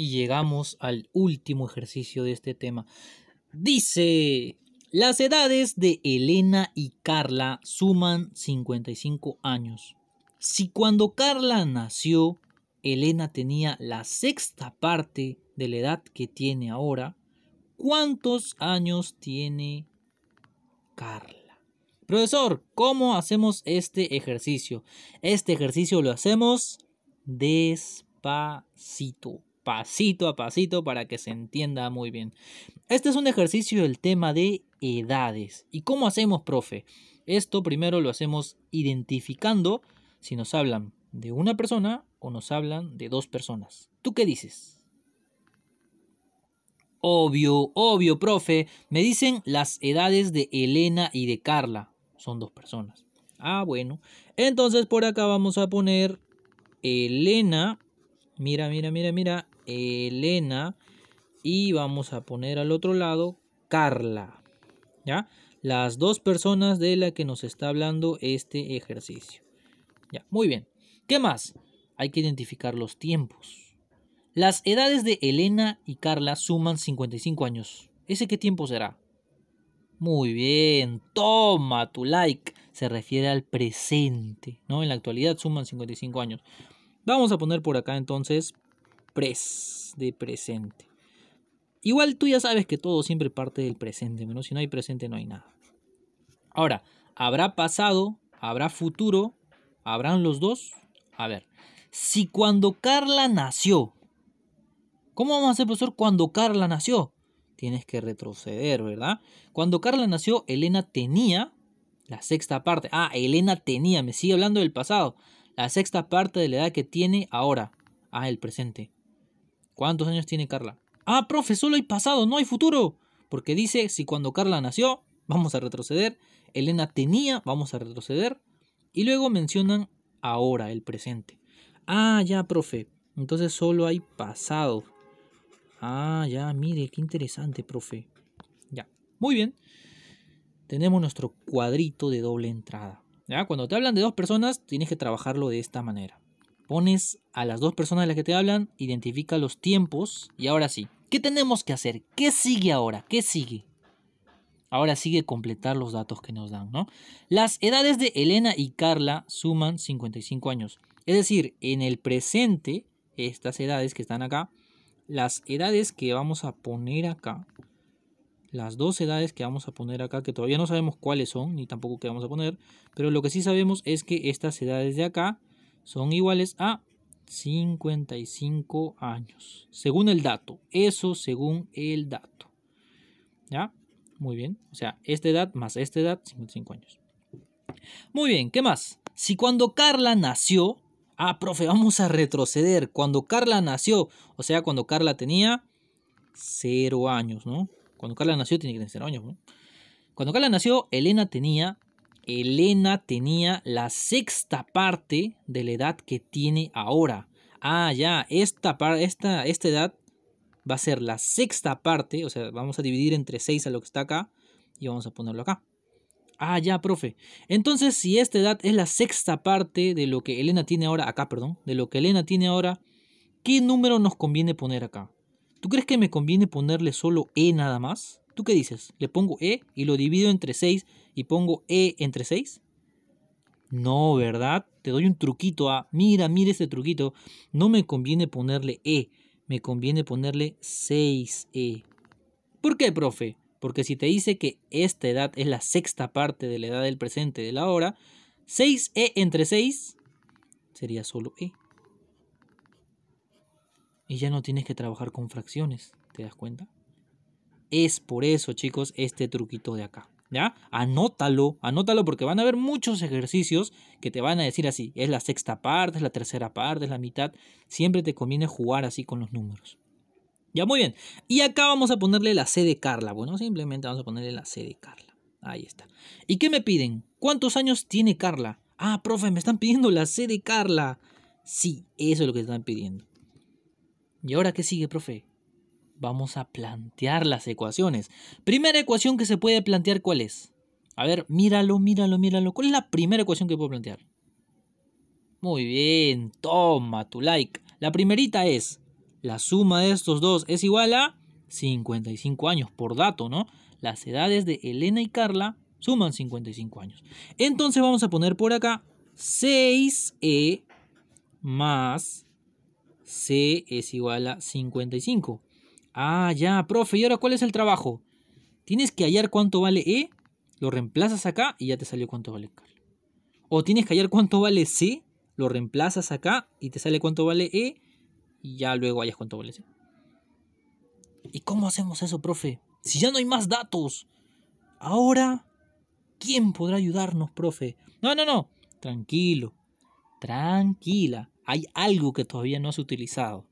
Y llegamos al último ejercicio de este tema. Dice, las edades de Elena y Carla suman 55 años. Si cuando Carla nació, Elena tenía la sexta parte de la edad que tiene ahora, ¿cuántos años tiene Carla? Profesor, ¿cómo hacemos este ejercicio? Este ejercicio lo hacemos despacito pasito a pasito para que se entienda muy bien. Este es un ejercicio del tema de edades. ¿Y cómo hacemos, profe? Esto primero lo hacemos identificando si nos hablan de una persona o nos hablan de dos personas. ¿Tú qué dices? Obvio, obvio, profe. Me dicen las edades de Elena y de Carla. Son dos personas. Ah, bueno. Entonces por acá vamos a poner Elena Mira, mira, mira, mira. Elena. Y vamos a poner al otro lado Carla. ¿Ya? Las dos personas de la que nos está hablando este ejercicio. Ya, muy bien. ¿Qué más? Hay que identificar los tiempos. Las edades de Elena y Carla suman 55 años. ¿Ese qué tiempo será? Muy bien, toma tu like. Se refiere al presente, ¿no? En la actualidad suman 55 años. Vamos a poner por acá entonces pres de presente. Igual tú ya sabes que todo siempre parte del presente, menos si no hay presente no hay nada. Ahora, ¿habrá pasado? ¿Habrá futuro? ¿Habrán los dos? A ver, si cuando Carla nació, ¿cómo vamos a hacer, profesor, cuando Carla nació? Tienes que retroceder, ¿verdad? Cuando Carla nació, Elena tenía la sexta parte. Ah, Elena tenía, me sigue hablando del pasado la sexta parte de la edad que tiene ahora. Ah, el presente. ¿Cuántos años tiene Carla? Ah, profe, solo hay pasado, no hay futuro. Porque dice, si cuando Carla nació, vamos a retroceder. Elena tenía, vamos a retroceder. Y luego mencionan ahora, el presente. Ah, ya, profe. Entonces solo hay pasado. Ah, ya, mire, qué interesante, profe. Ya, muy bien. Tenemos nuestro cuadrito de doble entrada. Cuando te hablan de dos personas, tienes que trabajarlo de esta manera. Pones a las dos personas de las que te hablan, identifica los tiempos y ahora sí. ¿Qué tenemos que hacer? ¿Qué sigue ahora? ¿Qué sigue? Ahora sigue completar los datos que nos dan, ¿no? Las edades de Elena y Carla suman 55 años. Es decir, en el presente, estas edades que están acá, las edades que vamos a poner acá las dos edades que vamos a poner acá, que todavía no sabemos cuáles son, ni tampoco qué vamos a poner, pero lo que sí sabemos es que estas edades de acá son iguales a 55 años, según el dato, eso según el dato. ¿Ya? Muy bien, o sea, esta edad más esta edad, 55 años. Muy bien, ¿qué más? Si cuando Carla nació, ah, profe, vamos a retroceder, cuando Carla nació, o sea, cuando Carla tenía Cero años, ¿no? Cuando Carla nació tiene que 0 años, ¿no? Cuando Carla nació, Elena tenía. Elena tenía la sexta parte de la edad que tiene ahora. Ah, ya, esta, esta, esta edad va a ser la sexta parte. O sea, vamos a dividir entre 6 a lo que está acá y vamos a ponerlo acá. Ah, ya, profe. Entonces, si esta edad es la sexta parte de lo que Elena tiene ahora, acá, perdón, de lo que Elena tiene ahora, ¿qué número nos conviene poner acá? ¿Tú crees que me conviene ponerle solo E nada más? ¿Tú qué dices? ¿Le pongo E y lo divido entre 6 y pongo E entre 6? No, ¿verdad? Te doy un truquito a... Ah, mira, mira este truquito. No me conviene ponerle E. Me conviene ponerle 6E. ¿Por qué, profe? Porque si te dice que esta edad es la sexta parte de la edad del presente de la hora, 6E entre 6 sería solo E y ya no tienes que trabajar con fracciones, ¿te das cuenta? Es por eso, chicos, este truquito de acá. ¿Ya? Anótalo, anótalo porque van a haber muchos ejercicios que te van a decir así, es la sexta parte, es la tercera parte, es la mitad, siempre te conviene jugar así con los números. Ya, muy bien. Y acá vamos a ponerle la C de Carla. Bueno, simplemente vamos a ponerle la C de Carla. Ahí está. ¿Y qué me piden? ¿Cuántos años tiene Carla? Ah, profe, me están pidiendo la C de Carla. Sí, eso es lo que te están pidiendo. ¿Y ahora qué sigue, profe? Vamos a plantear las ecuaciones. Primera ecuación que se puede plantear, ¿cuál es? A ver, míralo, míralo, míralo. ¿Cuál es la primera ecuación que puedo plantear? Muy bien, toma tu like. La primerita es, la suma de estos dos es igual a 55 años, por dato, ¿no? Las edades de Elena y Carla suman 55 años. Entonces vamos a poner por acá 6E más C es igual a 55. Ah, ya, profe, ¿y ahora cuál es el trabajo? Tienes que hallar cuánto vale E, lo reemplazas acá y ya te salió cuánto vale Carlos. O tienes que hallar cuánto vale C, lo reemplazas acá y te sale cuánto vale E y ya luego hallas cuánto vale C. ¿Y cómo hacemos eso, profe? Si ya no hay más datos. Ahora, ¿quién podrá ayudarnos, profe? No, no, no. Tranquilo. Tranquila hay algo que todavía no has utilizado.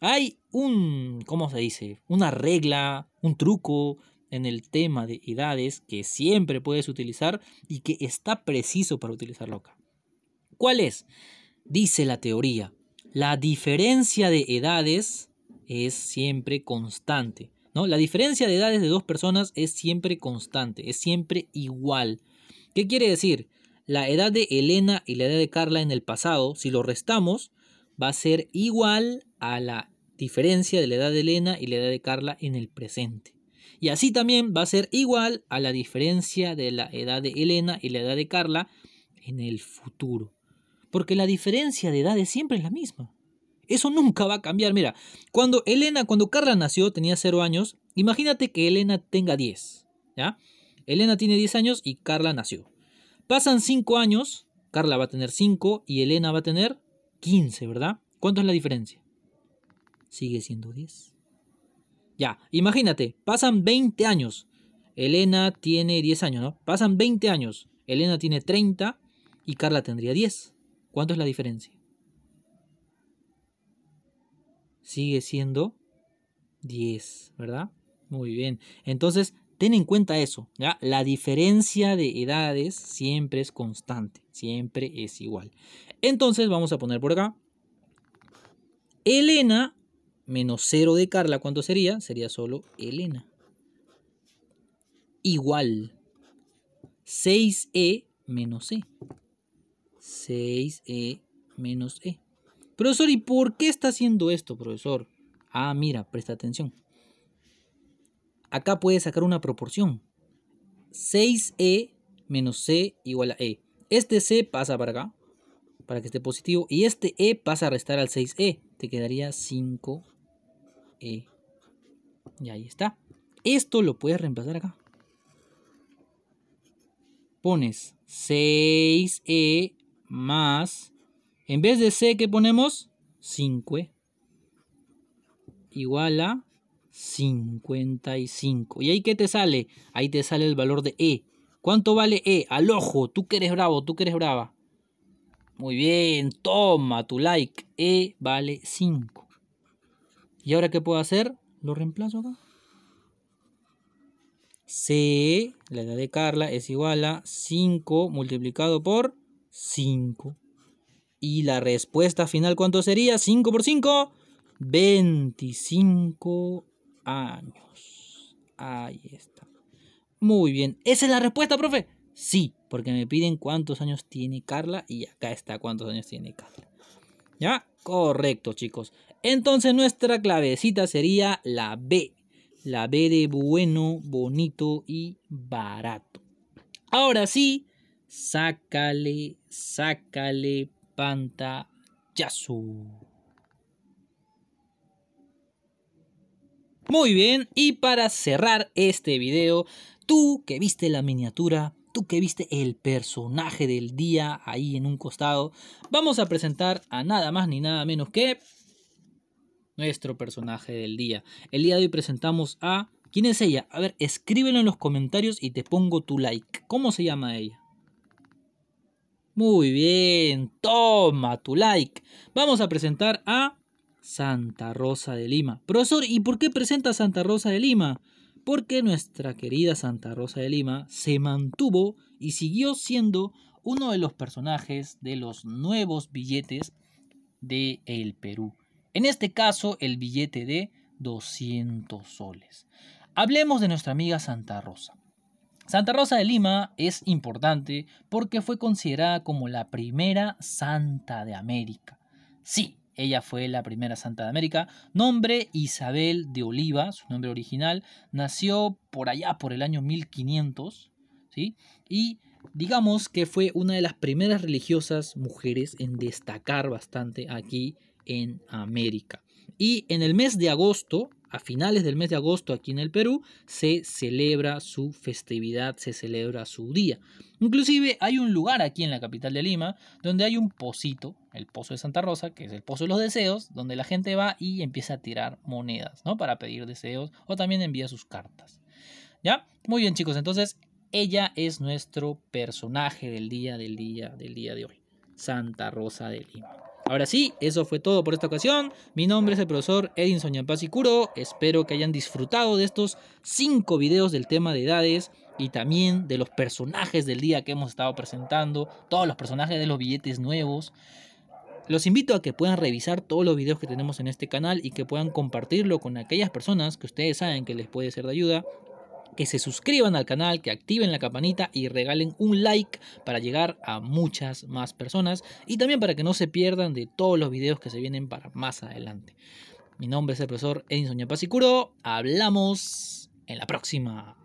Hay un, ¿cómo se dice? Una regla, un truco en el tema de edades que siempre puedes utilizar y que está preciso para utilizarlo acá. ¿Cuál es? Dice la teoría, la diferencia de edades es siempre constante. ¿no? La diferencia de edades de dos personas es siempre constante, es siempre igual. ¿Qué quiere decir? la edad de Elena y la edad de Carla en el pasado, si lo restamos, va a ser igual a la diferencia de la edad de Elena y la edad de Carla en el presente. Y así también va a ser igual a la diferencia de la edad de Elena y la edad de Carla en el futuro. Porque la diferencia de es siempre es la misma. Eso nunca va a cambiar. Mira, cuando Elena, cuando Carla nació, tenía 0 años. Imagínate que Elena tenga 10. ¿Ya? Elena tiene 10 años y Carla nació. Pasan 5 años, Carla va a tener 5 y Elena va a tener 15, ¿verdad? ¿Cuánto es la diferencia? Sigue siendo 10. Ya, imagínate, pasan 20 años. Elena tiene 10 años, ¿no? Pasan 20 años. Elena tiene 30 y Carla tendría 10. ¿Cuánto es la diferencia? Sigue siendo 10, ¿verdad? Muy bien. Entonces, Ten en cuenta eso, ¿ya? La diferencia de edades siempre es constante, siempre es igual. Entonces vamos a poner por acá. Elena menos 0 de Carla, ¿cuánto sería? Sería solo Elena. Igual. 6E menos E. 6E menos E. Profesor, ¿y por qué está haciendo esto, profesor? Ah, mira, presta atención acá puedes sacar una proporción. 6e menos c igual a e. Este c pasa para acá, para que esté positivo. Y este e pasa a restar al 6e. Te quedaría 5e. Y ahí está. Esto lo puedes reemplazar acá. Pones 6e más... En vez de c, ¿qué ponemos? 5 e. Igual a 55. ¿Y ahí qué te sale? Ahí te sale el valor de E. ¿Cuánto vale E? Al ojo, tú que eres bravo, tú que eres brava. Muy bien, toma tu like. E vale 5. ¿Y ahora qué puedo hacer? Lo reemplazo acá. C, la edad de Carla, es igual a 5 multiplicado por 5. Y la respuesta final, ¿cuánto sería? 5 por 5, 25 años. Ahí está. Muy bien. ¿Esa es la respuesta, profe? Sí, porque me piden cuántos años tiene Carla y acá está cuántos años tiene Carla. ¿Ya? Correcto, chicos. Entonces nuestra clavecita sería la B. La B de bueno, bonito y barato. Ahora sí, sácale, sácale pantallazo. Muy bien, y para cerrar este video, tú que viste la miniatura, tú que viste el personaje del día ahí en un costado, vamos a presentar a nada más ni nada menos que nuestro personaje del día. El día de hoy presentamos a... ¿Quién es ella? A ver, escríbelo en los comentarios y te pongo tu like. ¿Cómo se llama ella? Muy bien, toma tu like. Vamos a presentar a Santa Rosa de Lima. Profesor, ¿y por qué presenta Santa Rosa de Lima? Porque nuestra querida Santa Rosa de Lima se mantuvo y siguió siendo uno de los personajes de los nuevos billetes de el Perú. En este caso, el billete de 200 soles. Hablemos de nuestra amiga Santa Rosa. Santa Rosa de Lima es importante porque fue considerada como la primera santa de América. Sí, ella fue la primera santa de América. Nombre Isabel de Oliva, su nombre original. Nació por allá, por el año 1500. ¿sí? Y digamos que fue una de las primeras religiosas mujeres en destacar bastante aquí en América. Y en el mes de agosto a finales del mes de agosto aquí en el Perú se celebra su festividad, se celebra su día. Inclusive hay un lugar aquí en la capital de Lima donde hay un pocito, el Pozo de Santa Rosa, que es el Pozo de los Deseos, donde la gente va y empieza a tirar monedas, ¿no? Para pedir deseos o también envía sus cartas. ¿Ya? Muy bien chicos, entonces ella es nuestro personaje del día, del día, del día de hoy. Santa Rosa de Lima. Ahora sí, eso fue todo por esta ocasión. Mi nombre es el profesor Edinson y Curo. Espero que hayan disfrutado de estos 5 videos del tema de edades y también de los personajes del día que hemos estado presentando, todos los personajes de los billetes nuevos. Los invito a que puedan revisar todos los videos que tenemos en este canal y que puedan compartirlo con aquellas personas que ustedes saben que les puede ser de ayuda que se suscriban al canal, que activen la campanita y regalen un like para llegar a muchas más personas y también para que no se pierdan de todos los videos que se vienen para más adelante. Mi nombre es el profesor Edison Yapasicuro. Hablamos en la próxima.